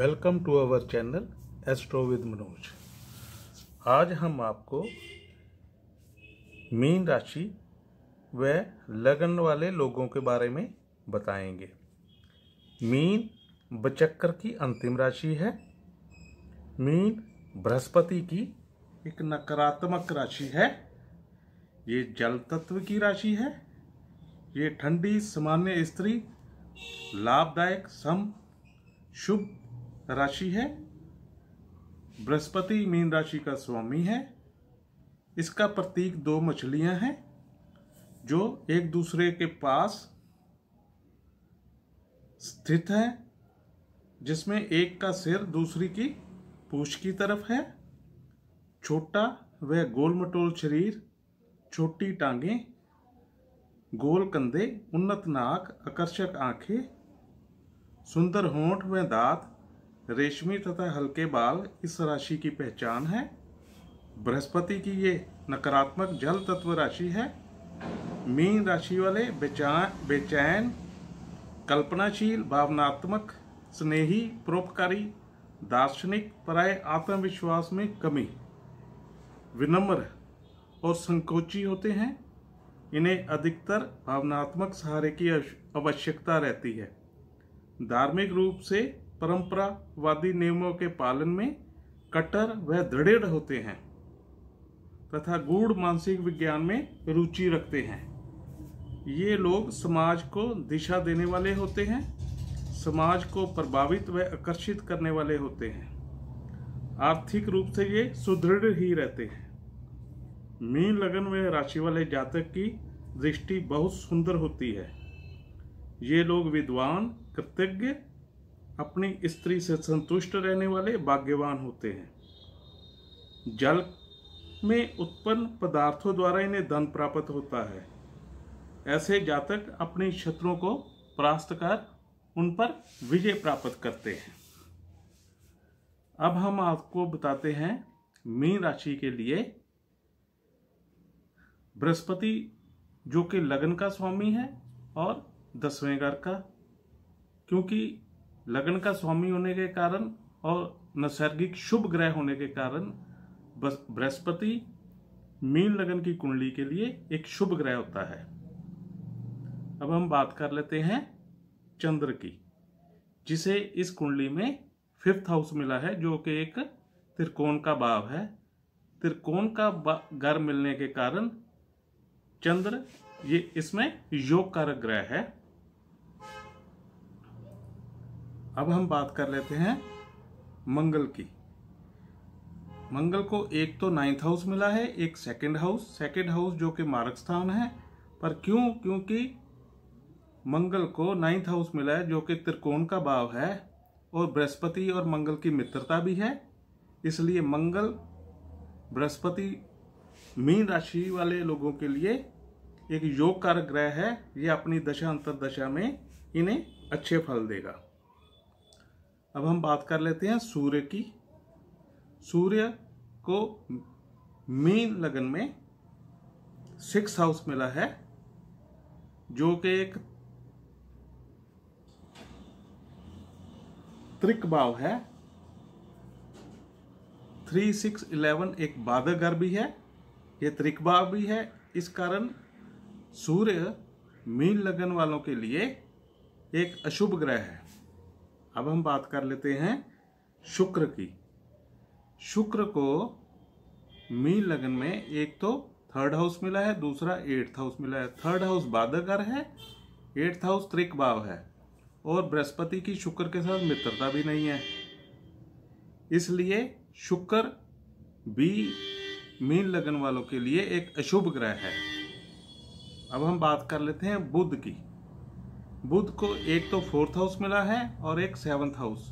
Welcome to our channel astro with Manoj आज हम आपको मीन राशि व लगन वाले लोगों के बारे में बताएंगे मीन बचक्कर की अंतिम राशि है मीन बृहस्पति की एक नकारात्मक राशि है ये जल तत्व की राशि है ये ठंडी सामान्य स्त्री लाभदायक सम शुभ राशि है बृहस्पति मीन राशि का स्वामी है इसका प्रतीक दो मछलियां हैं जो एक दूसरे के पास स्थित है जिसमें एक का सिर दूसरी की पूछ की तरफ है छोटा व गोल मटोल शरीर छोटी टांगें गोल कंधे उन्नत नाक आकर्षक आंखें सुंदर होंठ व दांत रेशमी तथा हल्के बाल इस राशि की पहचान है बृहस्पति की ये नकारात्मक जल तत्व राशि है मीन राशि वाले बेचैन बेचैन कल्पनाशील भावनात्मक स्नेही परोपकारी दार्शनिक पराय आत्मविश्वास में कमी विनम्र और संकोची होते हैं इन्हें अधिकतर भावनात्मक सहारे की आवश्यकता रहती है धार्मिक रूप से परंपरावादी नियमों के पालन में कट्टर व दृढ़ होते हैं तथा गूढ़ मानसिक विज्ञान में रुचि रखते हैं ये लोग समाज को दिशा देने वाले होते हैं समाज को प्रभावित व आकर्षित करने वाले होते हैं आर्थिक रूप से ये सुदृढ़ ही रहते हैं मीन लगन व राशि वाले जातक की दृष्टि बहुत सुंदर होती है ये लोग विद्वान कृतज्ञ अपनी स्त्री से संतुष्ट रहने वाले भाग्यवान होते हैं जल में उत्पन्न पदार्थों द्वारा इन्हें धन प्राप्त होता है ऐसे जातक अपने शत्रुओं को परास्त कर उन पर विजय प्राप्त करते हैं अब हम आपको बताते हैं मीन राशि के लिए बृहस्पति जो कि लगन का स्वामी है और दसवें घर का क्योंकि लगन का स्वामी होने के कारण और नैसर्गिक शुभ ग्रह होने के कारण बृहस्पति मीन लगन की कुंडली के लिए एक शुभ ग्रह होता है अब हम बात कर लेते हैं चंद्र की जिसे इस कुंडली में फिफ्थ हाउस मिला है जो कि एक त्रिकोण का भाव है त्रिकोण का घर मिलने के कारण चंद्र ये इसमें योग कारक ग्रह है अब हम बात कर लेते हैं मंगल की मंगल को एक तो नाइन्थ हाउस मिला है एक सेकंड हाउस सेकंड हाउस जो कि मारक स्थान है पर क्यों क्योंकि मंगल को नाइन्थ हाउस मिला है जो कि त्रिकोण का भाव है और बृहस्पति और मंगल की मित्रता भी है इसलिए मंगल बृहस्पति मीन राशि वाले लोगों के लिए एक योग कारक ग्रह है ये अपनी दशा अंतर दशा में इन्हें अच्छे फल देगा अब हम बात कर लेते हैं सूर्य की सूर्य को मीन लगन में सिक्स हाउस मिला है जो कि एक त्रिक भाव है थ्री सिक्स इलेवन एक बाधक भी है ये त्रिक भाव भी है इस कारण सूर्य मीन लगन वालों के लिए एक अशुभ ग्रह है अब हम बात कर लेते हैं शुक्र की शुक्र को मीन लगन में एक तो थर्ड हाउस मिला है दूसरा एट्थ हाउस मिला है थर्ड हाउस बाधकर है एट्थ हाउस त्रिक भाव है और बृहस्पति की शुक्र के साथ मित्रता भी नहीं है इसलिए शुक्र भी मीन लगन वालों के लिए एक अशुभ ग्रह है अब हम बात कर लेते हैं बुध की बुध को एक तो फोर्थ हाउस मिला है और एक सेवन्थ हाउस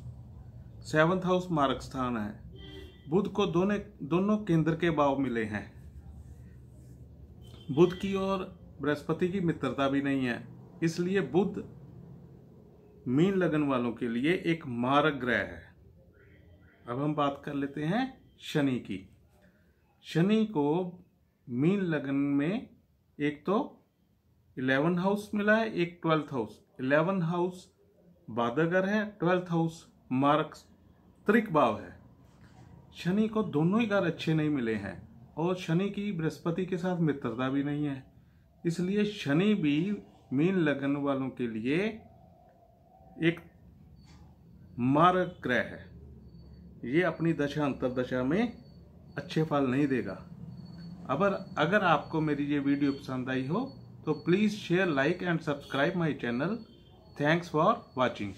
सेवन्थ हाउस मारक स्थान है बुध को दोनों दोनों केंद्र के भाव मिले हैं बुध की और बृहस्पति की मित्रता भी नहीं है इसलिए बुध मीन लगन वालों के लिए एक मारक ग्रह है अब हम बात कर लेते हैं शनि की शनि को मीन लगन में एक तो इलेवन हाउस मिला है एक ट्वेल्थ हाउस इलेवन हाउस बादगर है ट्वेल्थ हाउस मार्क त्रिक भाव है शनि को दोनों ही घर अच्छे नहीं मिले हैं और शनि की बृहस्पति के साथ मित्रता भी नहीं है इसलिए शनि भी मीन लगन वालों के लिए एक मारक ग्रह है ये अपनी दशा अंतर दशा में अच्छे फल नहीं देगा अब अगर आपको मेरी ये वीडियो पसंद आई हो So please share, like and subscribe my channel. Thanks for watching.